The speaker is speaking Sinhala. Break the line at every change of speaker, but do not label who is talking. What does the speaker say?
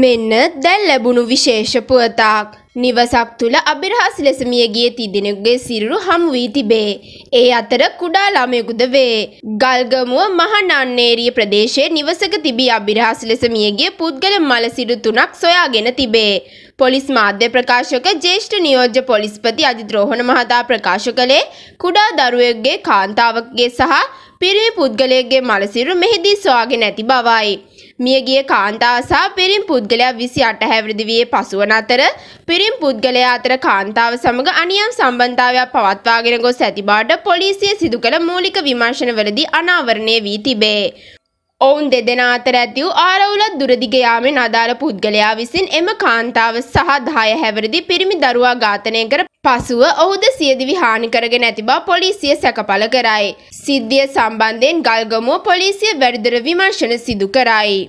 මෙන්න දැන් ලැබුණු විශේෂ පුවතක්. නිවසක් තුළ අභිරහස් ලෙස මියගිය තිදෙනෙකුගේ සිරුරු හමුවී තිබේ. ඒ අතර කුඩා ළමයෙකුද වේ. ගල්ගමුව මහනන්නේරිය ප්‍රදේශයේ නිවසක තිබී අභිරහස් ලෙස මියගිය පුද්ගල මලසිරු තුනක් සොයාගෙන තිබේ. පොලිස් මාධ්‍ය ප්‍රකාශක ජේෂ්ඨ නියෝජ්‍ය පොලිස්පති අජිත් රෝහණ මහතා ප්‍රකාශ කළේ කුඩා දරුවෙක්ගේ කාන්තාවකගේ සහ පිරිමි පුද්ගලයෙක්ගේ මලසිරු මෙහිදී සොයාගෙන ඇති බවයි. මියගිය කාන්තාව සහ පිරිමි පුද්ගලයා 28 හැවිරිදි වියේ පසුවන අතර පිරිමි එරෙන් පුද්ගලයා අතර කාන්තාව සමග අනියම් සම්බන්ධතාවයක් පවත්වාගෙන ගොස් ඇති බාට පොලිසිය සිදු කළ මූලික විමර්ශනවලදී අනාවරණය වී තිබේ. ඔවුන් දෙදෙනා අතර ඇතිවූ ආරවුලත් දුරදිගයාමෙන් අදාළ පුද්ගලයා විසින් එම කාන්තාව සහ දාය හැවරදි පිරිමි දරුවා ඝාතනය කර පසුව ඔහුද සියදිවි හානි කරගෙන ඇති බව පොලිසිය සැකපල කරයි. සිද්ධිය සම්බන්ධයෙන් ගල්ගමුව පොලිසිය වැඩිදුර විමර්ශන සිදු කරයි.